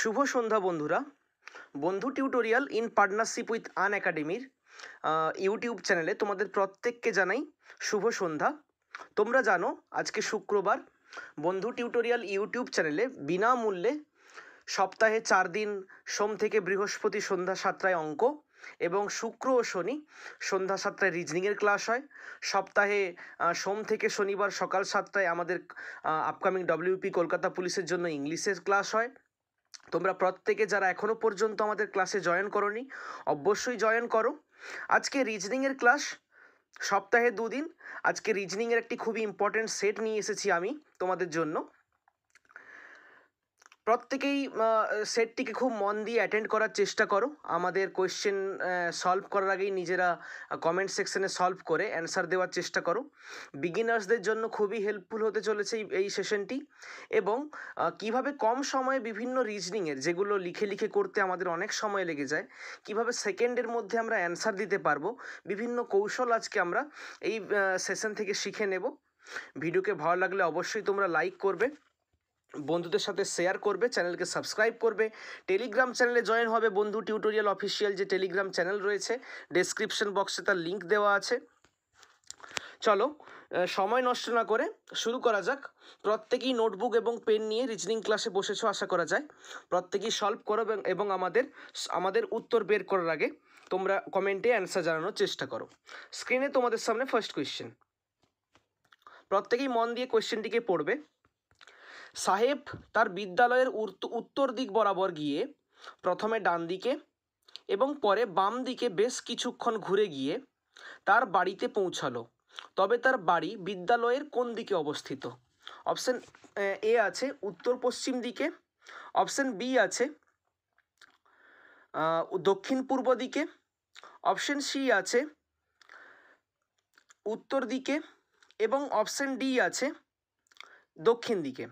শুভ সন্ধ্যা বন্ধুরা Bandhu tutorial in partnership with আন একাডেমির ইউটিউব চ্যানেলে তোমাদের প্রত্যেককে জানাই শুভ সন্ধ্যা তোমরা জানো আজকে শুক্রবার বন্ধু টিউটোরিয়াল ইউটিউব চ্যানেলে বিনামূল্যে সপ্তাহে চার দিন সোম থেকে বৃহস্পতি সন্ধ্যা সাতটায় অঙ্ক এবং শুক্র ও শনি সন্ধ্যা সাতটায় রিজনিংয়ের ক্লাস হয় সপ্তাহে সোম থেকে শনিবার সকাল সাতটায় আমাদের আপকামিং ডব্লিউপি কলকাতা পুলিশের জন্য ইংলিশের ক্লাস হয় তোমরা প্রত্যেকে যারা এখনও পর্যন্ত আমাদের ক্লাসে জয়েন করনি অবশ্যই জয়েন করো আজকে রিজনিংয়ের ক্লাস সপ্তাহে দুদিন আজকে রিজনিংয়ের একটি খুবই ইম্পর্ট্যান্ট সেট নিয়ে এসেছি আমি তোমাদের জন্য প্রত্যেকেই সেটটিকে খুব মন দিয়ে অ্যাটেন্ড করার চেষ্টা করো আমাদের কোয়েশ্চেন সলভ করার আগেই নিজেরা কমেন্ট সেকশনে সলভ করে অ্যান্সার দেওয়ার চেষ্টা করো বিগিনার্সদের জন্য খুবই হেল্পফুল হতে চলেছে এই সেশনটি এবং কিভাবে কম সময়ে বিভিন্ন রিজনিংয়ের যেগুলো লিখে লিখে করতে আমাদের অনেক সময় লেগে যায় কিভাবে সেকেন্ডের মধ্যে আমরা অ্যান্সার দিতে পারবো বিভিন্ন কৌশল আজকে আমরা এই সেশন থেকে শিখে নেব ভিডিওকে ভালো লাগলে অবশ্যই তোমরা লাইক করবে বন্ধুদের সাথে শেয়ার করবে চ্যানেলকে সাবস্ক্রাইব করবে টেলিগ্রাম চ্যানেলে জয়েন হবে বন্ধু টিউটোরিয়াল অফিসিয়াল যে টেলিগ্রাম চ্যানেল রয়েছে ডেসক্রিপশন বক্সে তার লিঙ্ক দেওয়া আছে চলো সময় নষ্ট না করে শুরু করা যাক প্রত্যেকেই নোটবুক এবং পেন নিয়ে রিজনিং ক্লাসে বসেছ আশা করা যায় প্রত্যেকেই সলভ করো এবং আমাদের আমাদের উত্তর বের করার আগে তোমরা কমেন্টে অ্যান্সার জানানোর চেষ্টা করো স্ক্রিনে তোমাদের সামনে ফার্স্ট কোয়েশ্চেন প্রত্যেকেই মন দিয়ে কোয়েশ্চেনটিকে পড়বে সাহেব তার বিদ্যালয়ের উত্তর দিক বরাবর গিয়ে প্রথমে ডান দিকে এবং পরে বাম দিকে বেশ কিছুক্ষণ ঘুরে গিয়ে তার বাড়িতে পৌঁছালো তবে তার বাড়ি বিদ্যালয়ের কোন দিকে অবস্থিত অপশান এ আছে উত্তর পশ্চিম দিকে অপশান বি আছে দক্ষিণ পূর্ব দিকে অপশান সি আছে উত্তর দিকে এবং অপশান ডি আছে দক্ষিণ দিকে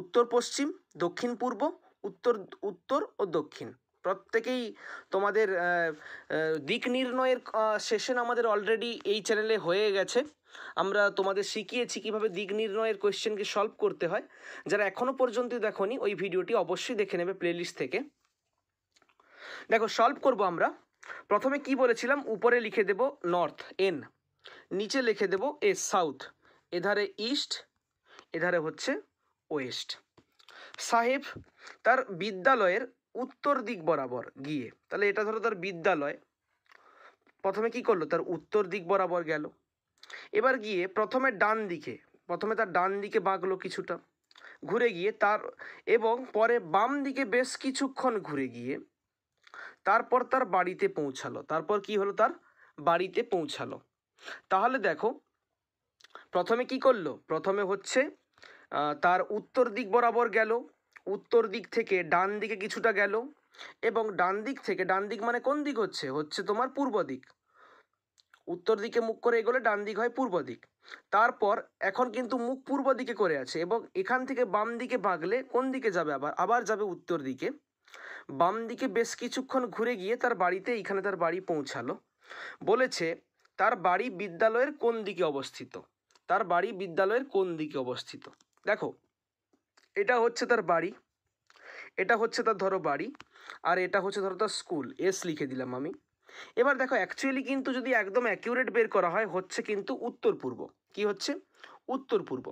উত্তর পশ্চিম দক্ষিণ পূর্ব উত্তর উত্তর ও দক্ষিণ প্রত্যেকেই তোমাদের দিক নির্ণয়ের সেশন আমাদের অলরেডি এই চ্যানেলে হয়ে গেছে আমরা তোমাদের শিখিয়েছি কীভাবে দিক নির্ণয়ের কোয়েশ্চেনকে সলভ করতে হয় যারা এখনও পর্যন্ত দেখোনি ওই ভিডিওটি অবশ্যই দেখে নেবে প্লেলিস্ট থেকে দেখো সলভ করব আমরা প্রথমে কি বলেছিলাম উপরে লিখে দেব নর্থ এন নিচে লিখে দেব এ সাউথ এধারে ইস্ট এধারে হচ্ছে ওয়েস্ট সাহেব তার বিদ্যালয়ের উত্তর দিক বরাবর গিয়ে তাহলে এটা ধরো তার বিদ্যালয় প্রথমে কি করলো তার উত্তর দিক বরাবর গেল এবার গিয়ে প্রথমে ডান দিকে প্রথমে তার ডান দিকে বাঁকলো কিছুটা ঘুরে গিয়ে তার এবং পরে বাম দিকে বেশ কিছুক্ষণ ঘুরে গিয়ে তারপর তার বাড়িতে পৌঁছালো তারপর কি হলো তার বাড়িতে পৌঁছালো তাহলে দেখো প্রথমে কি করলো প্রথমে হচ্ছে তার উত্তর দিক বরাবর গেল উত্তর দিক থেকে ডান দিকে কিছুটা গেল এবং ডান দিক থেকে ডান দিক মানে কোন দিক হচ্ছে হচ্ছে তোমার পূর্ব দিক উত্তর দিকে মুখ করে এগোলে ডান দিক হয় পূর্ব দিক তারপর এখন কিন্তু মুখ পূর্ব দিকে করে আছে এবং এখান থেকে বাম দিকে বাঁকলে কোন দিকে যাবে আবার আবার যাবে উত্তর দিকে বাম দিকে বেশ কিছুক্ষণ ঘুরে গিয়ে তার বাড়িতে এখানে তার বাড়ি পৌঁছালো বলেছে তার বাড়ি বিদ্যালয়ের কোন দিকে অবস্থিত তার বাড়ি বিদ্যালয়ের কোন দিকে অবস্থিত দেখো এটা হচ্ছে তার বাড়ি এটা হচ্ছে তার ধরো বাড়ি আর এটা হচ্ছে ধরো তার স্কুল এস লিখে দিলাম আমি এবার দেখো অ্যাকচুয়ালি কিন্তু যদি একদম অ্যাকিউরেট বের করা হয় হচ্ছে কিন্তু উত্তর পূর্ব কি হচ্ছে উত্তর পূর্ব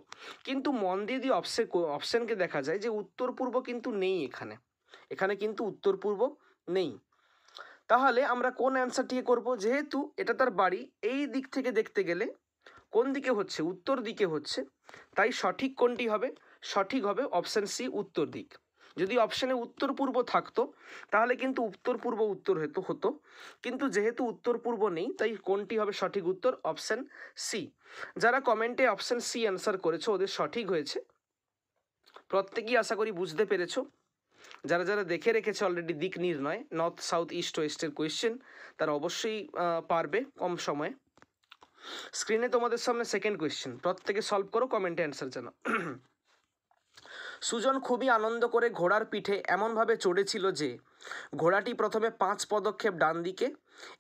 কিন্তু মন দিয়ে যদি অপশে অপশানকে দেখা যায় যে উত্তর পূর্ব কিন্তু নেই এখানে এখানে কিন্তু উত্তর পূর্ব নেই তাহলে আমরা কোন অ্যান্সারটিকে করব যেহেতু এটা তার বাড়ি এই দিক থেকে দেখতে গেলে কোন দিকে হচ্ছে উত্তর দিকে হচ্ছে তাই সঠিক কোনটি হবে সঠিক হবে অপশান সি উত্তর দিক যদি অপশানে উত্তর পূর্ব থাকতো তাহলে কিন্তু উত্তর পূর্ব উত্তর হেতু হতো কিন্তু যেহেতু উত্তর পূর্ব নেই তাই কোনটি হবে সঠিক উত্তর অপশান সি যারা কমেন্টে অপশান সি অ্যান্সার করেছো ওদের সঠিক হয়েছে প্রত্যেকেই আশা করি বুঝতে পেরেছো যারা যারা দেখে রেখেছে অলরেডি দিক নির্ণয় নর্থ সাউথ ইস্ট ওয়েস্টের কোয়েশ্চেন তারা অবশ্যই পারবে কম সময়ে স্ক্রিনে তোমাদের সামনে সেকেন্ড কোয়েশ্চেন প্রত্যেকে সলভ করো কমেন্টে অ্যান্সার জানাও সুজন খুবই আনন্দ করে ঘোড়ার পিঠে এমনভাবে চড়েছিল যে ঘোড়াটি প্রথমে পাঁচ পদক্ষেপ ডান দিকে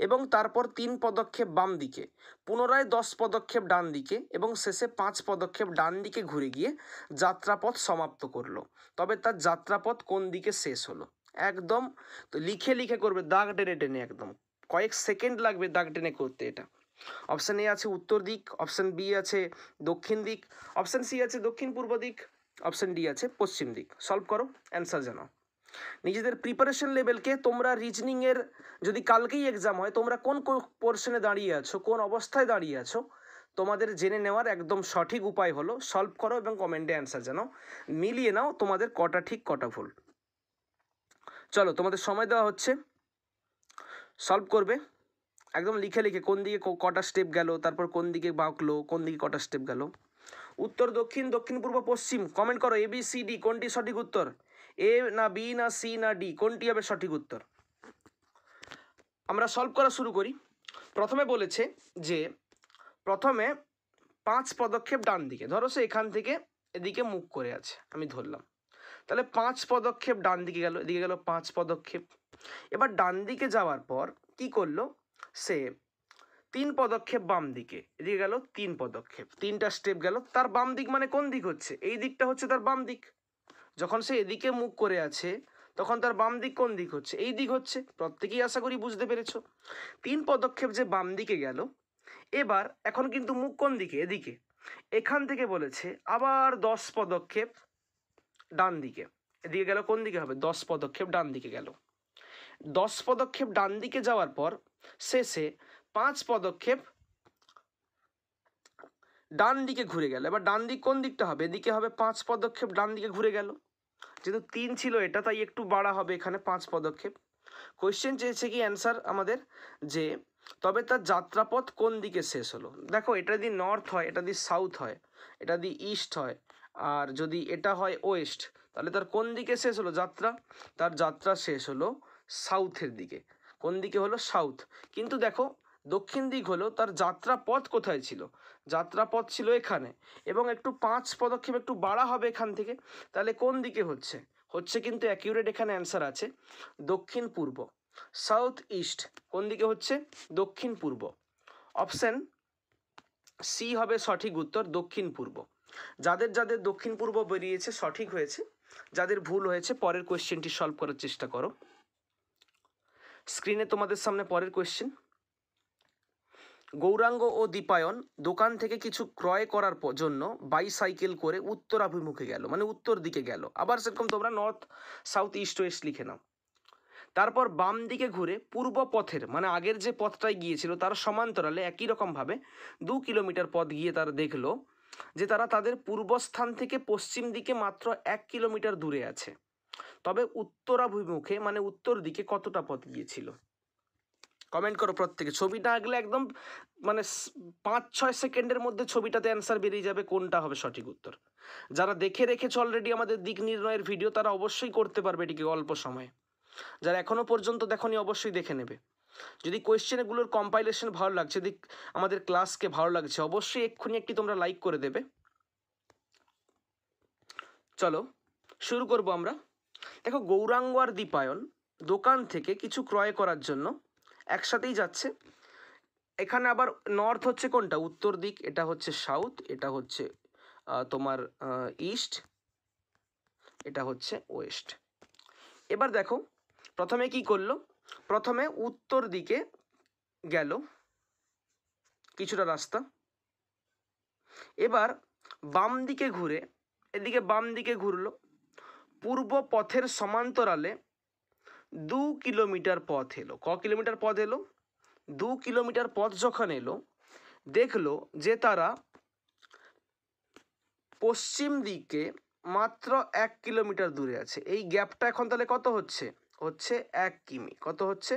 এবং তারপর তিন পদক্ষেপ বাম দিকে পুনরায় দশ পদক্ষেপ ডান দিকে এবং শেষে পাঁচ পদক্ষেপ ডান দিকে ঘুরে গিয়ে যাত্রাপথ সমাপ্ত করলো তবে তার যাত্রাপথ কোন দিকে শেষ হলো একদম তো লিখে লিখে করবে দাগ টেনে টেনে একদম কয়েক সেকেন্ড লাগবে দাগ টেনে করতে এটা অপশান এ আছে উত্তর দিক অপশান বি আছে দক্ষিণ দিক অপশান সি আছে দক্ষিণ পূর্ব দিক অপশান ডি আছে পশ্চিম দিক সলভ করো অ্যান্সার জানাও নিজেদের প্রিপারেশন লেভেলকে তোমরা রিজনিংয়ের যদি কালকেই এক্সাম হয় তোমরা কোন পোর্শনে দাঁড়িয়ে আছো কোন অবস্থায় দাঁড়িয়ে আছো তোমাদের জেনে নেওয়ার একদম সঠিক উপায় হলো সলভ করো এবং কমেন্টে অ্যান্সার জানাও মিলিয়ে নাও তোমাদের কটা ঠিক কটা ভুল চলো তোমাদের সময় দেওয়া হচ্ছে সলভ করবে একদম লিখে লিখে কোন দিকে কটা স্টেপ গেল তারপর কোন দিকে বাঁকলো কোন দিকে কটা স্টেপ গেল উত্তর দক্ষিণ দক্ষিণ পূর্ব পশ্চিম কমেন্ট করো এ বি সি ডি কোনটি সঠিক উত্তর এ না বি না সি না ডি কোনটি হবে সঠিক উত্তর আমরা সলভ করা শুরু করি প্রথমে বলেছে যে প্রথমে পাঁচ পদক্ষেপ ডান দিকে ধরো সে এখান থেকে এদিকে মুখ করে আছে আমি ধরলাম তাহলে পাঁচ পদক্ষেপ ডান দিকে গেল এদিকে গেল পাঁচ পদক্ষেপ এবার ডান দিকে যাওয়ার পর কি করলো সে তিন পদক্ষেপ বাম দিকে এদিকে গেল তিন পদক্ষেপ তিনটা স্টেপ গেল তার বাম দিক মানে কোন দিক হচ্ছে এই দিকটা হচ্ছে তার বাম দিক যখন সে এদিকে মুখ করে আছে তখন তার বাম দিক কোন দিক হচ্ছে এই দিক হচ্ছে প্রত্যেকেই আশা করি বুঝতে পেরেছ তিন পদক্ষেপ যে বাম দিকে গেল এবার এখন কিন্তু মুখ কোন দিকে এদিকে এখান থেকে বলেছে আবার দশ পদক্ষেপ ডান দিকে এদিকে গেল কোন দিকে হবে দশ পদক্ষেপ ডান দিকে গেল দশ পদক্ষেপ ডান দিকে যাওয়ার পর শেষে পাঁচ পদক্ষেপ ডান দিকে ঘুরে গেল এবার ডান দিক কোন দিকটা হবে এদিকে হবে পাঁচ পদক্ষেপ ডান দিকে ঘুরে গেল যেহেতু তিন ছিল এটা তাই একটু বাড়া হবে এখানে পাঁচ পদক্ষেপ কোয়েশ্চেন চেয়েছে কি অ্যান্সার আমাদের যে তবে তার যাত্রাপথ কোন দিকে শেষ হলো দেখো এটা যদি নর্থ হয় এটা যদি সাউথ হয় এটা যদি ইস্ট হয় আর যদি এটা হয় ওয়েস্ট তাহলে তার কোন দিকে শেষ হলো যাত্রা তার যাত্রা শেষ হলো সাউথের দিকে কোন দিকে হলো সাউথ কিন্তু দেখো দক্ষিণ দিক হলো তার যাত্রা পথ কোথায় ছিল যাত্রা পথ ছিল এখানে এবং একটু পাঁচ পদক্ষেপ একটু বাড়া হবে এখান থেকে তাহলে কোন দিকে হচ্ছে হচ্ছে কিন্তু অ্যাকিউরেট এখানে অ্যান্সার আছে দক্ষিণ পূর্ব সাউথ ইস্ট কোন দিকে হচ্ছে দক্ষিণ পূর্ব অপশান সি হবে সঠিক উত্তর দক্ষিণ পূর্ব যাদের যাদের দক্ষিণ পূর্ব বেরিয়েছে সঠিক হয়েছে যাদের ভুল হয়েছে পরের কোয়েশ্চেনটি সলভ করার চেষ্টা করো স্ক্রিনে তোমাদের সামনে পরের কোয়েশ্চেন গৌরাঙ্গ ও দীপায়ন দোকান থেকে কিছু ক্রয় করার জন্য বাইসাইকেল করে উত্তরাভিমুখে গেল মানে উত্তর দিকে গেল আবার সেরকম তোমরা নর্থ সাউথ ইস্ট ওয়েস্ট লিখে নাও তারপর বাম দিকে ঘুরে পূর্ব পথের মানে আগের যে পথটায় গিয়েছিল তার সমান্তরালে একই রকমভাবে দু কিলোমিটার পথ গিয়ে তারা দেখলো যে তারা তাদের পূর্বস্থান থেকে পশ্চিম দিকে মাত্র এক কিলোমিটার দূরে আছে তবে উত্তরাভিমুখে মানে উত্তর দিকে কতটা পথ গিয়েছিল কমেন্ট করো প্রত্যেকে ছবিটা আঁকলে একদম মানে পাঁচ ছয় সেকেন্ডের মধ্যে ছবিটাতে অ্যান্সার বেরিয়ে যাবে কোনটা হবে সঠিক উত্তর যারা দেখে রেখেছে অলরেডি আমাদের দিক নির্ণয়ের ভিডিও তারা অবশ্যই করতে পারবে এটিকে অল্প সময়ে যারা এখনও পর্যন্ত দেখনি অবশ্যই দেখে নেবে যদি কোয়েশ্চেনগুলোর কম্পাইলেশন ভালো লাগছে যদি আমাদের ক্লাসকে ভালো লাগছে অবশ্যই এক্ষুনি একটি তোমরা লাইক করে দেবে চলো শুরু করবো আমরা দেখো গৌরাঙ্গ আর দীপায়ন দোকান থেকে কিছু ক্রয় করার জন্য একসাথেই যাচ্ছে এখানে আবার নর্থ হচ্ছে কোনটা উত্তর দিক এটা হচ্ছে সাউথ এটা হচ্ছে তোমার ইস্ট এটা হচ্ছে ওয়েস্ট এবার দেখো প্রথমে কি করলো প্রথমে উত্তর দিকে গেল কিছুটা রাস্তা এবার বাম দিকে ঘুরে এদিকে বাম দিকে ঘুরলো পূর্ব পথের সমান্তরালে দু কিলোমিটার পথ এলো ক কিলোমিটার পথ এলো দু কিলোমিটার পথ যখন এলো দেখলো যে তারা পশ্চিম দিকে মাত্র এক কিলোমিটার দূরে আছে এই গ্যাপটা এখন তাহলে কত হচ্ছে হচ্ছে এক কিমি কত হচ্ছে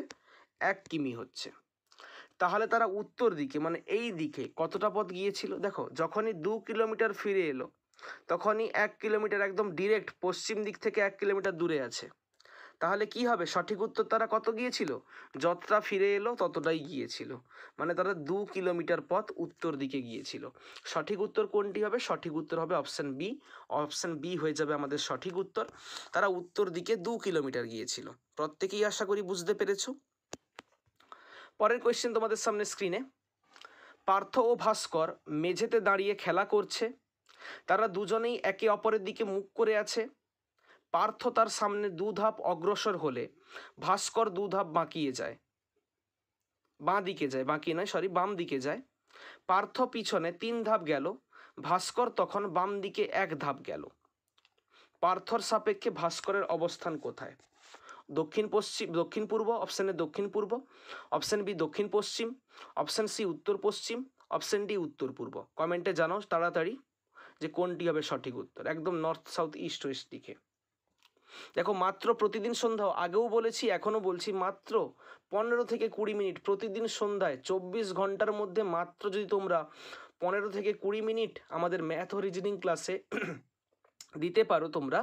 এক কিমি হচ্ছে তাহলে তারা উত্তর দিকে মানে এই দিকে কতটা পথ গিয়েছিল দেখো যখনই দু কিলোমিটার ফিরে এলো তখনই এক কিলোমিটার একদম ডিরেক্ট পশ্চিম দিক থেকে এক কিলোমিটার দূরে আছে তাহলে কি হবে সঠিক উত্তর তারা কত গিয়েছিল যতটা ফিরে এলো ততটাই গিয়েছিল মানে তারা দু কিলোমিটার পথ উত্তর দিকে গিয়েছিল সঠিক উত্তর কোনটি হবে সঠিক উত্তর হবে অপশান বি অপশান বি হয়ে যাবে আমাদের সঠিক উত্তর তারা উত্তর দিকে দু কিলোমিটার গিয়েছিল প্রত্যেকেই আশা করি বুঝতে পেরেছো পরের কোয়েশ্চেন তোমাদের সামনে স্ক্রিনে পার্থ ও ভাস্কর মেঝেতে দাঁড়িয়ে খেলা করছে তারা দুজনেই একে অপরের দিকে মুখ করে আছে পার্থ তার সামনে দু ধাপ অগ্রসর হলে ভাস্কর দু ধাপ বাঁকিয়ে যায় বাঁ দিকে যায় বাঁকিয়ে নয় সরি বাম দিকে যায় পার্থ পিছনে তিন ধাপ গেল ভাস্কর তখন বাম দিকে এক ধাপ গেল পার্থর সাপেক্ষে ভাস্করের অবস্থান কোথায় দক্ষিণ পশ্চিম দক্ষিণ পূর্ব অপশানে দক্ষিণ পূর্ব অপশান বি দক্ষিণ পশ্চিম অপশান সি উত্তর পশ্চিম অপশান ডি উত্তর পূর্ব কমেন্টে জানাও তাড়াতাড়ি যে কোনটি হবে সঠিক উত্তর একদম নর্থ সাউথ ইস্ট ওয়েস্ট দিকে দেখো মাত্র প্রতিদিন সন্ধ্যা আগেও বলেছি এখনও বলছি মাত্র পনেরো থেকে কুড়ি মিনিট প্রতিদিন সন্ধ্যায় চব্বিশ ঘন্টার মধ্যে মাত্র যদি তোমরা পনেরো থেকে কুড়ি মিনিট আমাদের ম্যাথ ও রিজনিং ক্লাসে দিতে পারো তোমরা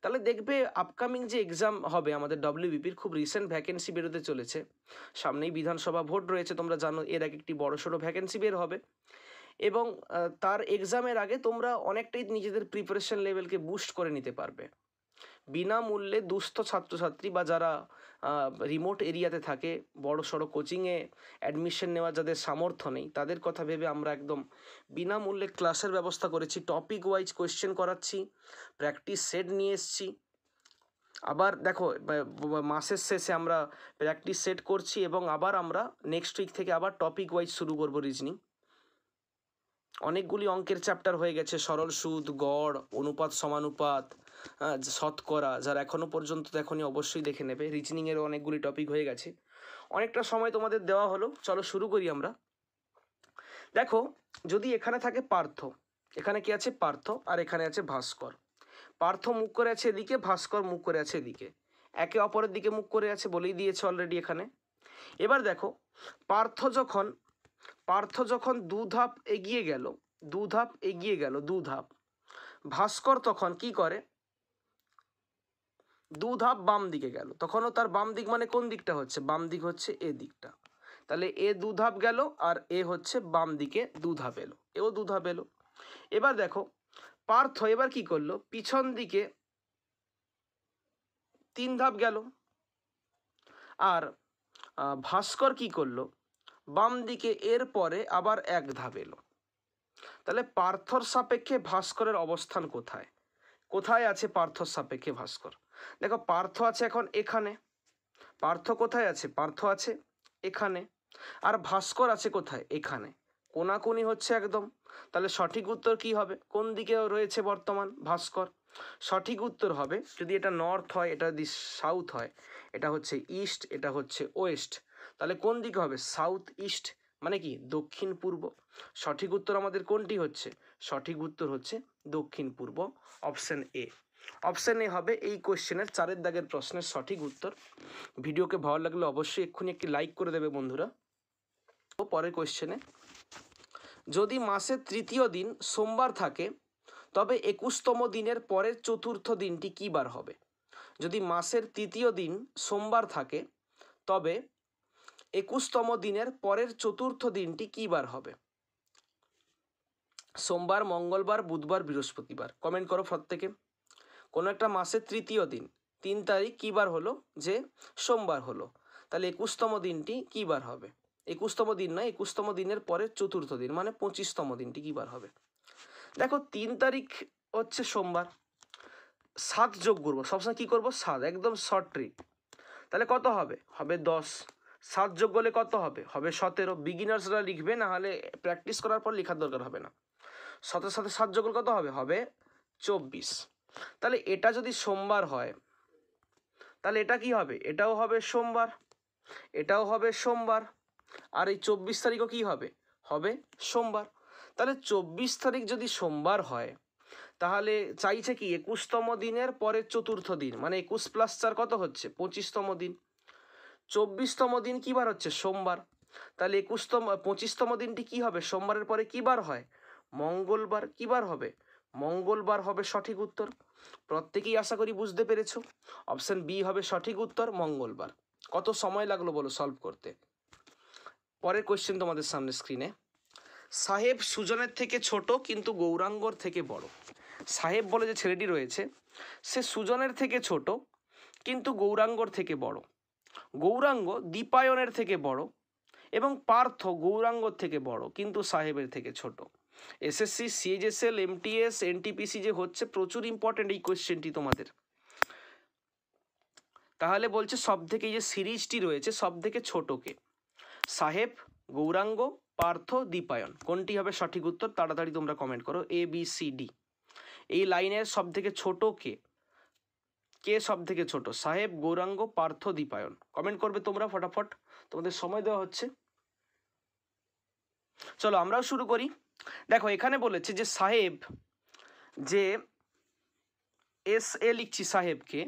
তাহলে দেখবে আপকামিং যে এক্সাম হবে আমাদের ডব্লিউবিপির খুব রিসেন্ট ভ্যাকেন্সি বেরোতে চলেছে সামনেই বিধানসভা ভোট রয়েছে তোমরা জানো এর এক একটি বড়সড় ভ্যাকেন্সি বের হবে এবং তার এক্সামের আগে তোমরা অনেকটাই নিজেদের প্রিপারেশন লেভেলকে বুস্ট করে নিতে পারবে বিনামূল্যে দুস্থ ছাত্রছাত্রী বা যারা রিমোট এরিয়াতে থাকে বড় সড়ো কোচিংয়ে অ্যাডমিশন নেওয়া যাদের সামর্থ্য নেই তাদের কথা ভেবে আমরা একদম বিনামূল্যে ক্লাসের ব্যবস্থা করেছি টপিক ওয়াইজ কোয়েশ্চেন করাচ্ছি প্র্যাকটিস সেট নিয়ে এসছি আবার দেখো মাসের শেষে আমরা প্র্যাকটিস সেট করছি এবং আবার আমরা নেক্সট উইক থেকে আবার টপিক ওয়াইজ শুরু করবো রিজনিং অনেকগুলি অঙ্কের চ্যাপ্টার হয়ে গেছে সরল সুদ গড় অনুপাত সমানুপাত শতকরা যারা এখনও পর্যন্ত দেখনি অবশ্যই দেখে নেবে রিজনিংয়েরও অনেকগুলি টপিক হয়ে গেছে অনেকটা সময় তোমাদের দেওয়া হলো চলো শুরু করি আমরা দেখো যদি এখানে থাকে পার্থ এখানে কি আছে পার্থ আর এখানে আছে ভাস্কর পার্থ মুখ করে আছে এদিকে ভাস্কর মুখ করে আছে এদিকে একে অপরের দিকে মুখ করে আছে বলেই দিয়েছে অলরেডি এখানে এবার দেখো পার্থ যখন পার্থ যখন দু ধাপ এগিয়ে গেল দু ধাপ এগিয়ে গেল দু ধাপ ভাস্কর তখন কি করে দু ধাপ বাম দিকে গেল তখনও তার বাম দিক মানে কোন দিকটা হচ্ছে বাম দিক হচ্ছে এ দিকটা তাহলে এ দু ধাপ গেল আর এ হচ্ছে বাম দিকে দু ধাপ এলো এও দু ধাপ এলো এবার দেখো পার্থ এবার কি করলো পিছন দিকে তিন ধাপ গেল আর ভাস্কর কি করলো বাম দিকে এর পরে আবার এক ধাপ এলো তাহলে পার্থর সাপেক্ষে ভাস্করের অবস্থান কোথায় কোথায় আছে পার্থর সাপেক্ষে ভাস্কর দেখো পার্থ আছে এখন এখানে পার্থ কোথায় আছে পার্থ আছে এখানে আর ভাস্কর আছে কোথায় এখানে কোনাকুনি হচ্ছে একদম তাহলে সঠিক উত্তর কি হবে কোন দিকে রয়েছে বর্তমান ভাস্কর সঠিক উত্তর হবে যদি এটা নর্থ হয় এটা যদি সাউথ হয় এটা হচ্ছে ইস্ট এটা হচ্ছে ওয়েস্ট তাহলে কোন দিকে হবে সাউথ ইস্ট মানে কি দক্ষিণ পূর্ব সঠিক উত্তর আমাদের কোনটি হচ্ছে সঠিক উত্তর হচ্ছে দক্ষিণ পূর্ব অপশান এ অপশান এ হবে এই কোয়েশ্চেনের চারের দাগের প্রশ্নের সঠিক উত্তর ভিডিওকে ভালো লাগলে অবশ্যই এক্ষুনি একটি লাইক করে দেবে বন্ধুরা ও পরের কোয়েশ্চেনে যদি মাসের তৃতীয় দিন সোমবার থাকে তবে একুশতম দিনের পরের চতুর্থ দিনটি কী বার হবে যদি মাসের তৃতীয় দিন সোমবার থাকে তবে একুশতম দিনের পরের চতুর্থ দিনটি কী বার হবে সোমবার মঙ্গলবার বুধবার বৃহস্পতিবার কমেন্ট করো প্রত্যেকে কোনো একটা মাসের তৃতীয় দিন তিন তারিখ কী বার হলো যে সোমবার হলো তাহলে একুশতম দিনটি কী বার হবে একুশতম দিন নয় একুশতম দিনের পরে চতুর্থ দিন মানে পঁচিশতম দিনটি কী বার হবে দেখো তিন তারিখ হচ্ছে সোমবার সাত যোগ করবো সবসময় কী করবো সাত একদম শর্ট ট্রিক তাহলে কত হবে হবে দশ সাত যোগ হলে কত হবে হবে সতেরো বিগিনার্সরা লিখবে না হলে প্র্যাকটিস করার পর লেখার দরকার হবে না সতের সাথে সাত যোগ কত হবে হবে চব্বিশ তাহলে এটা যদি সোমবার হয় তাহলে এটা কি হবে এটাও হবে সোমবার এটাও হবে সোমবার আর এই চব্বিশ তারিখও কি হবে হবে সোমবার তাহলে চব্বিশ তারিখ যদি সোমবার হয় তাহলে চাইছে কি একুশতম দিনের পরের চতুর্থ দিন মানে একুশ প্লাস চার কত হচ্ছে পঁচিশতম দিন চব্বিশতম দিন কী বার হচ্ছে সোমবার তাহলে একুশতম পঁচিশতম দিনটি কী হবে সোমবারের পরে কী বার হয় মঙ্গলবার কী বার হবে মঙ্গলবার হবে সঠিক উত্তর প্রত্যেকেই আশা করি বুঝতে পেরেছ অপশান বি হবে সঠিক উত্তর মঙ্গলবার কত সময় লাগলো বলো সলভ করতে পরের কোয়েশ্চেন তোমাদের সামনে স্ক্রিনে সাহেব সুজনের থেকে ছোট কিন্তু গৌরাঙ্গর থেকে বড় সাহেব বলে যে ছেলেটি রয়েছে সে সুজনের থেকে ছোট কিন্তু গৌরাঙ্গর থেকে বড় গৌরাঙ্গ দীপায়নের থেকে বড় এবং পার্থ গৌরাঙ্গর থেকে বড় কিন্তু সাহেবের থেকে ছোট এসএসসি সিএইচএসএল এমটিএস এনটিপিসি যে হচ্ছে প্রচুর ইম্পর্ট্যান্ট এই কোয়েশ্চেনটি তোমাদের তাহলে বলছে সব থেকে যে সিরিজটি রয়েছে সব থেকে ছোটকে সাহেব গৌরাঙ্গ পার্থ দীপায়ন কোনটি হবে সঠিক উত্তর তাড়াতাড়ি তোমরা কমেন্ট করো এ বি সি ডি এই লাইনের সব থেকে ছোট কে কে সব থেকে ছোট সাহেব গৌরাঙ্গ পার্থ দীপায়ন কমেন্ট করবে তোমরা ফটাফট তোমাদের সময় দেওয়া হচ্ছে চলো আমরাও শুরু করি দেখো এখানে বলেছে যে সাহেব যে এস এ লিখছি সাহেবকে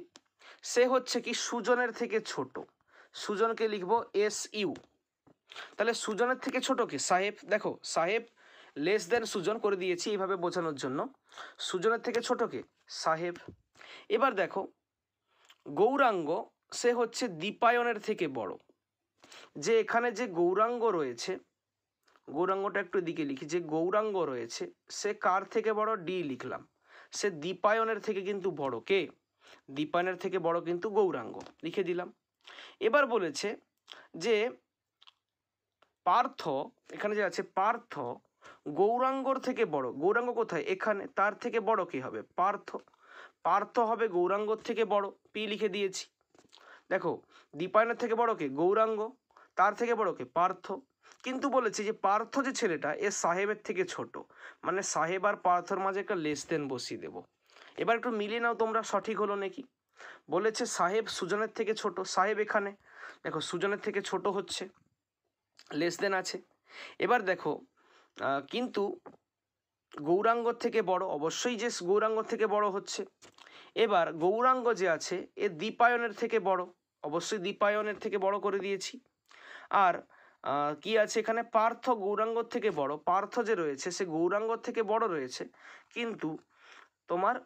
সে হচ্ছে কি সুজনের থেকে ছোট সুজনকে লিখবো এস ইউ তাহলে সুজনের থেকে ছোট কি সাহেব দেখো সাহেব লেস দেন সুজন করে দিয়েছি এইভাবে বোঝানোর জন্য সুজনের থেকে ছোট কে সাহেব এবার দেখো গৌরাঙ্গ সে হচ্ছে দীপায়নের থেকে বড় যে এখানে যে গৌরাঙ্গ রয়েছে গৌরাঙ্গটা একটু দিকে লিখি যে গৌরাঙ্গ রয়েছে সে কার থেকে বড় ডি লিখলাম সে দীপায়নের থেকে কিন্তু বড় কে দীপায়নের থেকে বড় কিন্তু গৌরাঙ্গ লিখে দিলাম এবার বলেছে যে পার্থ এখানে যে আছে পার্থ গৌরাঙ্গর থেকে বড় গৌরাঙ্গ কোথায় এখানে তার থেকে বড় কে হবে পার্থ পার্থ হবে গৌরাঙ্গর থেকে বড় পি লিখে দিয়েছি দেখো দীপায়নের থেকে বড় কে গৌরাঙ্গ তার থেকে বড় কে পার্থ কিন্তু বলেছি যে পার্থ যে ছেলেটা এ সাহেবের থেকে ছোট মানে সাহেব আর পার্থর মাঝে একটা লেসদেন বসিয়ে দেবো এবার একটু মিলিয়ে নাও তোমরা সঠিক হলো নাকি বলেছে সাহেব সুজনের থেকে ছোট সাহেব এখানে দেখো সুজনের থেকে ছোট হচ্ছে লেসদেন আছে এবার দেখো কিন্তু গৌরাঙ্গ থেকে বড় অবশ্যই যে গৌরাঙ্গ থেকে বড় হচ্ছে এবার গৌরাঙ্গ যে আছে এ দীপায়নের থেকে বড় অবশ্যই দীপায়নের থেকে বড় করে দিয়েছি আর কি আছে এখানে পার্থ গৌরাঙ্গ থেকে বড় পার্থ যে রয়েছে সে গৌরাঙ্গ থেকে বড় রয়েছে কিন্তু তোমার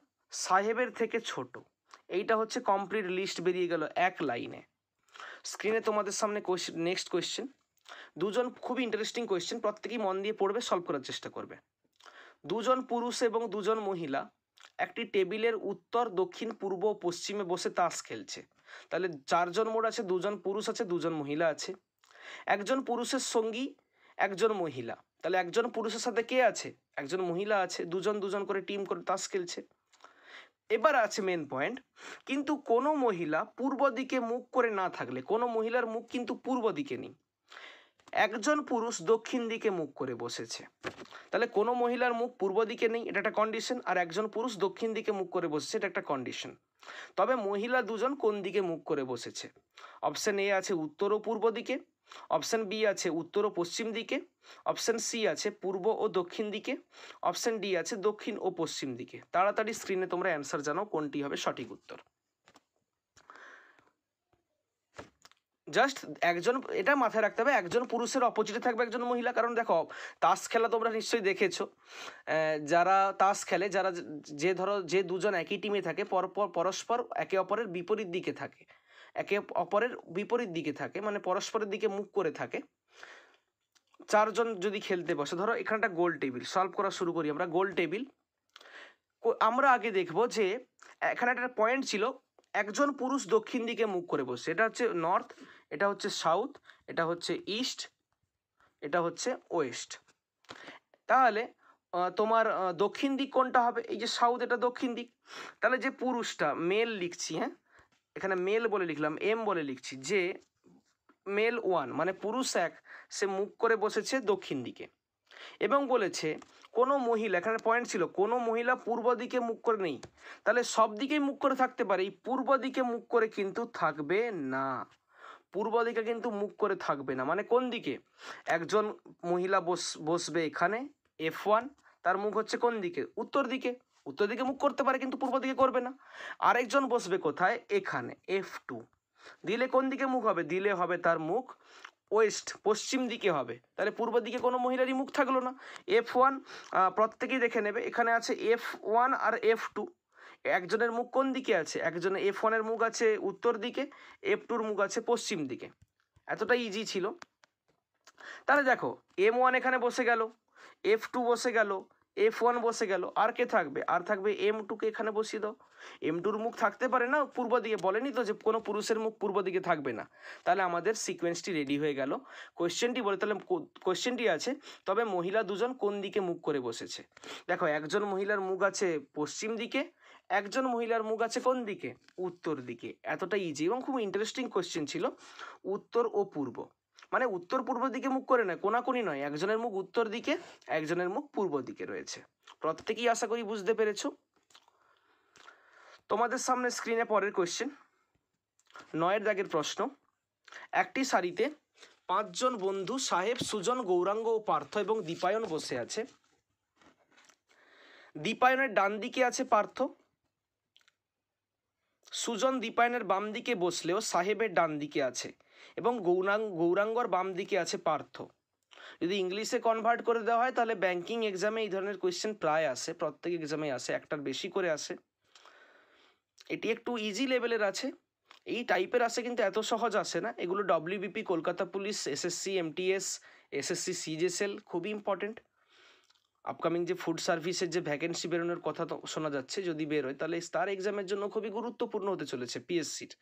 সাহেবের থেকে ছোট এইটা হচ্ছে কমপ্লিট লিস্ট বেরিয়ে গেল এক লাইনে স্ক্রিনে তোমাদের সামনে নেক্সট কোয়েশ্চেন দুজন খুব ইন্টারেস্টিং কোয়েশ্চেন প্রত্যেকেই মন দিয়ে পড়বে সলভ করার চেষ্টা করবে দুজন পুরুষ এবং দুজন মহিলা একটি টেবিলের উত্তর দক্ষিণ পূর্ব ও পশ্চিমে বসে তাস খেলছে তাহলে চারজন মোড় আছে দুজন পুরুষ আছে দুজন মহিলা আছে একজন পুরুষের সঙ্গী একজন মহিলা তাহলে একজন পুরুষের সাথে কে আছে একজন মহিলা আছে দুজন দুজন করে টিম করে তাস খেলছে এবার আছে মেন পয়েন্ট কিন্তু কোনো মহিলা পূর্ব দিকে মুখ করে না থাকলে কোনো মহিলার মুখ কিন্তু পূর্ব দিকে নেই একজন পুরুষ দক্ষিণ দিকে মুখ করে বসেছে তাহলে কোনো মহিলার মুখ পূর্ব দিকে নেই এটা একটা কন্ডিশন আর একজন পুরুষ দক্ষিণ দিকে মুখ করে বসেছে এটা একটা কন্ডিশন তবে মহিলা দুজন কোন দিকে মুখ করে বসেছে অপশান এ আছে উত্তর ও পূর্ব দিকে অপশান বি আছে উত্তর ও পশ্চিম দিকে অপশান সি আছে পূর্ব ও দক্ষিণ দিকে অপশান ডি আছে দক্ষিণ ও পশ্চিম দিকে তাড়াতাড়ি স্ক্রিনে তোমরা অ্যান্সার জানাও কোনটি হবে সঠিক উত্তর জাস্ট একজন এটা মাথায় রাখতে হবে একজন পুরুষের অপোজিটে থাকবে একজন মহিলা কারণ দেখো তাস খেলা তোমরা নিশ্চয়ই দেখেছো যারা তাস খেলে যারা যে ধরো যে দুজন একই টিমে থাকে পরপর পরস্পর একে অপরের বিপরীত দিকে থাকে একে অপরের বিপরীত দিকে থাকে মানে পরস্পরের দিকে মুখ করে থাকে চারজন যদি খেলতে বসে ধরো এখানে একটা গোল টেবিল সলভ করা শুরু করি আমরা গোল টেবিল আমরা আগে দেখব যে এখানে একটা পয়েন্ট ছিল একজন পুরুষ দক্ষিণ দিকে মুখ করে বসে এটা হচ্ছে নর্থ এটা হচ্ছে সাউথ এটা হচ্ছে ইস্ট এটা হচ্ছে ওয়েস্ট তাহলে তোমার দক্ষিণ দিক কোনটা হবে এই যে সাউথ এটা দক্ষিণ দিক তাহলে যে পুরুষটা মেল লিখছি হ্যাঁ এখানে মেল বলে লিখলাম এম বলে লিখছি যে মেল ওয়ান মানে পুরুষ এক সে মুখ করে বসেছে দক্ষিণ দিকে এবং বলেছে কোনো মহিলা এখানে পয়েন্ট ছিল কোনো মহিলা পূর্ব দিকে মুখ করে নেই তাহলে সব দিকেই মুখ করে থাকতে পারে এই পূর্ব দিকে মুখ করে কিন্তু থাকবে না পূর্ব দিকে কিন্তু মুখ করে থাকবে না মানে কোন দিকে একজন মহিলা বস বসবে এখানে এফ ওয়ান তার মুখ হচ্ছে কোন দিকে উত্তর দিকে উত্তর দিকে মুখ করতে পারে কিন্তু পূর্ব দিকে করবে না আরেকজন বসবে কোথায় এখানে এফ টু দিলে কোন দিকে মুখ হবে দিলে হবে তার মুখ ওয়েস্ট পশ্চিম দিকে হবে তাহলে পূর্ব দিকে কোনো মহিলারই মুখ থাকলো না এফ ওয়ান প্রত্যেকেই দেখে নেবে এখানে আছে এফ ওয়ান আর এফ টু একজনের মুখ কোন দিকে আছে একজনের এফ ওয়ানের মুখ আছে উত্তর দিকে এফ টুর মুখ আছে পশ্চিম দিকে এতটা ইজি ছিল তাহলে দেখো এম ওয়ান এখানে বসে গেল এফ টু বসে গেল এফ ওয়ান বসে গেল আর কে থাকবে আর থাকবে এম টুকে এখানে বসিয়ে দাও এম টুর মুখ থাকতে পারে না পূর্ব দিকে বলেনি তো যে কোনো পুরুষের মুখ পূর্ব দিকে থাকবে না তাহলে আমাদের সিকোয়েন্সটি রেডি হয়ে গেল কোয়েশ্চেনটি বলে তাহলে কোয়েশ্চেনটি আছে তবে মহিলা দুজন কোন দিকে মুখ করে বসেছে দেখো একজন মহিলার মুখ আছে পশ্চিম দিকে একজন মহিলার মুখ আছে কোন দিকে উত্তর দিকে এতটা ইজি এবং খুব ইন্টারেস্টিং কোয়েশ্চেন ছিল উত্তর ও পূর্ব মানে উত্তর পূর্ব দিকে মুখ করে নয় কোনাকুনি নয় একজনের মুখ উত্তর দিকে একজনের মুখ পূর্ব দিকে রয়েছে প্রত্যেকেই আশা করি বুঝতে পেরেছো তোমাদের সামনে স্ক্রিনে পরের কোয়েশ্চেন নয়ের দাগের প্রশ্ন একটি শাড়িতে পাঁচজন বন্ধু সাহেব সুজন গৌরাঙ্গ ও পার্থ এবং দীপায়ন বসে আছে দীপায়নের ডান দিকে আছে পার্থ সুজন দীপায়নের বাম দিকে বসলেও সাহেবের ডান দিকে আছে এবং গৌরাঙ্গ গৌরাঙ্গর বাম দিকে আছে পার্থ যদি ইংলিশে কনভার্ট করে দেওয়া হয় তাহলে ব্যাংকিং এক্সামে এই ধরনের কোয়েশ্চেন প্রায় আসে প্রত্যেক এক্সামে আসে একটার বেশি করে আসে এটি একটু ইজি লেভেলের আছে এই টাইপের আসে কিন্তু এত সহজ আসে না এগুলো WBP Kolkata police SSC MTS SSC CGL খুবই ইম্পর্টেন্ট আপকামিং যে ফুড সার্ভিসের যে ভ্যাকেন্সি বেরোনোর কথা তো শোনা যাচ্ছে যদি বেরোয় তাহলে তার এক্সামের জন্য খুবই গুরুত্বপূর্ণ হতে চলেছে পিএসসির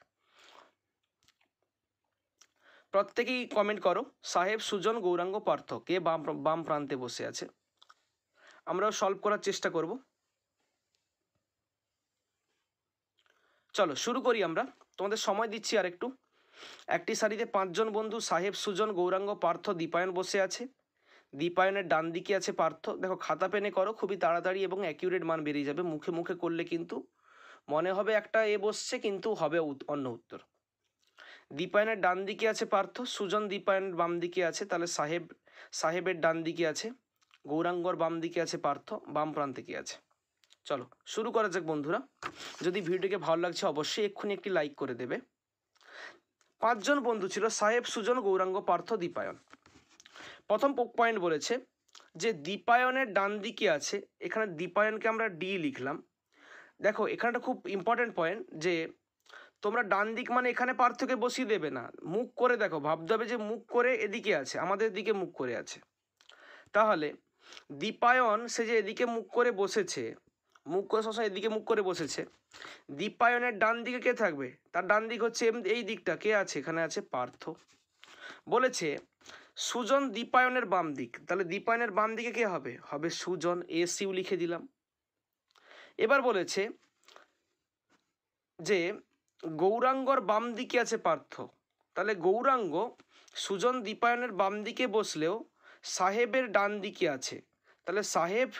প্রত্যেকেই কমেন্ট করো সাহেব সুজন গৌরাঙ্গ পার্থ কে বাম বাম প্রান্তে বসে আছে আমরাও সলভ করার চেষ্টা করব চলো শুরু করি আমরা তোমাদের সময় দিচ্ছি আর একটু একটি সারিতে পাঁচজন বন্ধু সাহেব সুজন গৌরাঙ্গ পার্থ দীপায়ন বসে আছে দীপায়নের ডান দিকে আছে পার্থ দেখো খাতা পেনে করো খুবই তাড়াতাড়ি এবং অ্যাকিউরেট মান বেরিয়ে যাবে মুখে মুখে করলে কিন্তু মনে হবে একটা এ বসছে কিন্তু হবে অন্য উত্তর দীপায়নের ডান দিকে আছে পার্থ সুজন দীপায়ন বাম দিকে আছে তাহলে সাহেব সাহেবের ডান দিকে আছে গৌরাঙ্গর বাম দিকে আছে পার্থ বাম প্রান্তে কি আছে চলো শুরু করা যাক বন্ধুরা যদি ভিডিওকে ভালো লাগছে অবশ্যই এক্ষুনি একটি লাইক করে দেবে পাঁচজন বন্ধু ছিল সাহেব সুজন গৌরাঙ্গ পার্থ দীপায়ন প্রথম পয়েন্ট বলেছে যে দীপায়নের ডান দিকে আছে এখানে দীপায়নকে আমরা ডি লিখলাম দেখো একটা খুব ইম্পর্টেন্ট পয়েন্ট যে তোমরা ডান দিক মানে এখানে পার্থকে বসিয়ে দেবে না মুখ করে দেখো ভাবতে হবে যে মুখ করে এদিকে আছে আমাদের দিকে মুখ করে আছে তাহলে দীপায়ন সে যে এদিকে মুখ করে বসেছে মুখ করে সবসময় এদিকে মুখ করে বসেছে দীপায়নের ডান দিকে কে থাকবে তার ডান দিক হচ্ছে এই দিকটা কে আছে এখানে আছে পার্থ বলেছে সুজন দীপায়নের বাম দিক তাহলে দীপায়নের বাম দিকে কে হবে হবে সুজন এ সিউ লিখে দিলাম এবার বলেছে যে গৌরাঙ্গর বাম দিকে আছে পার্থ তাহলে গৌরাঙ্গ সুজন দীপায়নের বাম দিকে বসলেও সাহেবের ডান দিকে আছে তাহলে সাহেব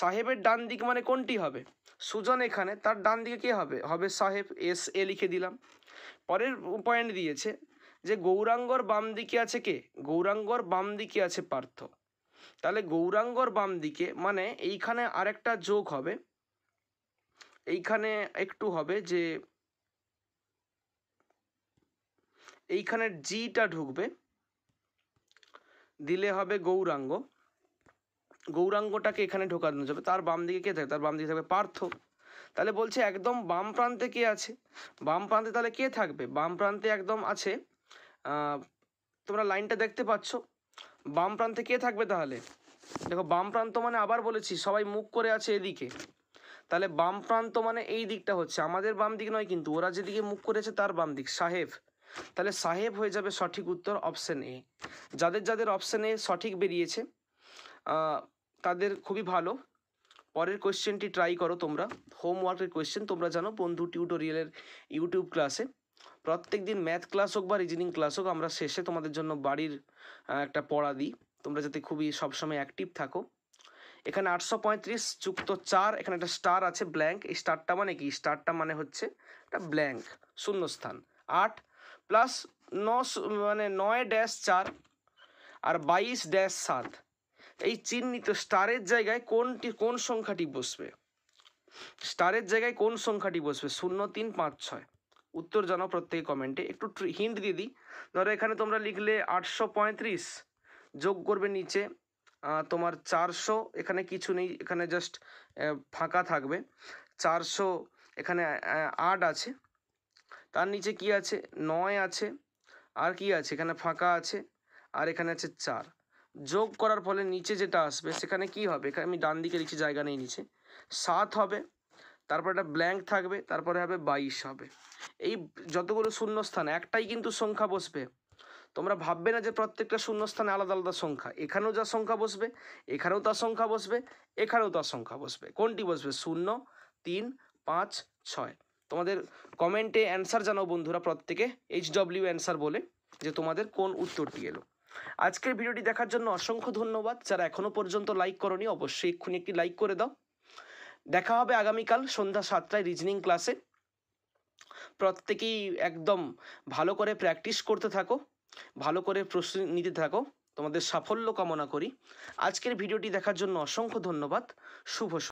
সাহেবের ডান দিক মানে কোনটি হবে সুজন এখানে তার ডান দিকে কে হবে হবে সাহেব এস এ লিখে দিলাম পরের পয়েন্ট দিয়েছে যে গৌরাঙ্গর বাম দিকে আছে কে গৌরাঙ্গর বাম দিকে আছে পার্থ তাহলে গৌরাঙ্গর বাম দিকে মানে এইখানে আরেকটা যোগ হবে এইখানে একটু হবে যে এইখানে জিটা ঢুকবে দিলে হবে গৌরাঙ্গ গৌরাঙ্গটাকে এখানে ঢোকানো যাবে তার বাম দিকে কে থাকে তার বাম দিকে থাকবে পার্থ তাহলে বলছে একদম বাম প্রান্তে কে আছে বাম প্রান্তে তাহলে কে থাকবে বাম প্রান্তে একদম আছে তোমরা লাইনটা দেখতে পাচ্ছ বাম প্রান্তে কে থাকবে তাহলে দেখো বাম প্রান্ত মানে আবার বলেছি সবাই মুখ করে আছে এদিকে তাহলে বাম প্রান্ত মানে এই দিকটা হচ্ছে আমাদের বাম দিক নয় কিন্তু ওরা যেদিকে মুখ করেছে তার বাম দিক সাহেব তাহলে সাহেব হয়ে যাবে সঠিক উত্তর অপশান এ যাদের যাদের অপশান এ সঠিক বেরিয়েছে তাদের খুবই ভালো পরের কোয়েশ্চেনটি ট্রাই করো তোমরা হোমওয়ার্কের কোয়েশ্চেন তোমরা জানো বন্ধু টিউটোরিয়ালের ইউটিউব ক্লাসে প্রত্যেক দিন ম্যাথ ক্লাস হোক বা রিজনিং ক্লাস হোক আমরা শেষে তোমাদের জন্য বাড়ির একটা পড়া দিই তোমরা যাতে খুবই সবসময় অ্যাক্টিভ থাকো এখানে আটশো পঁয়ত্রিশ যুক্ত চার এখানে একটা স্টার আছে ব্ল্যাঙ্ক এই স্টারটা মানে কি স্টারটা মানে হচ্ছে একটা ব্ল্যাঙ্ক শূন্যস্থান আট প্লাস ন মানে নয় ড্যাশ চার আর বাইশ ড্যাশ সাত এই চিহ্নিত স্টারের জায়গায় কোনটি কোন সংখ্যাটি বসবে স্টারের জায়গায় কোন সংখ্যাটি বসবে শূন্য তিন পাঁচ ছয় উত্তর জানাও প্রত্যেকে কমেন্টে একটু হিন্ট দিয়ে দিই ধরো এখানে তোমরা লিখলে আটশো পঁয়ত্রিশ যোগ করবে নিচে তোমার চারশো এখানে কিছু নেই এখানে জাস্ট ফাঁকা থাকবে চারশো এখানে আট আছে তার নিচে কি আছে নয় আছে আর কি আছে এখানে ফাঁকা আছে আর এখানে আছে চার যোগ করার ফলে নিচে যেটা আসবে সেখানে কি হবে এখানে আমি ডান দিকে লিখছি জায়গা নেই নিচে সাত হবে তারপর একটা ব্ল্যাঙ্ক থাকবে তারপরে হবে বাইশ হবে এই যতগুলো শূন্যস্থান একটাই কিন্তু সংখ্যা বসবে তোমরা ভাববে না যে প্রত্যেকটা শূন্যস্থানে আলাদা আলাদা সংখ্যা এখানেও যা সংখ্যা বসবে এখানেও তার সংখ্যা বসবে এখানেও তার সংখ্যা বসবে কোনটি বসবে শূন্য তিন পাঁচ ছয় তোমাদের কমেন্টে অ্যান্সার জানাও বন্ধুরা প্রত্যেকে এইচ ডব্লিউ অ্যান্সার বলে যে তোমাদের কোন উত্তরটি এলো আজকের ভিডিওটি দেখার জন্য অসংখ্য ধন্যবাদ যারা এখনও পর্যন্ত লাইক করনি অবশ্যই এক্ষুনি একটি লাইক করে দাও দেখা হবে আগামীকাল সন্ধ্যা সাতটায় রিজনিং ক্লাসে প্রত্যেকেই একদম ভালো করে প্র্যাকটিস করতে থাকো ভালো করে প্রস্তুতি নিতে থাকো তোমাদের সাফল্য কামনা করি আজকের ভিডিওটি দেখার জন্য অসংখ্য ধন্যবাদ শুভ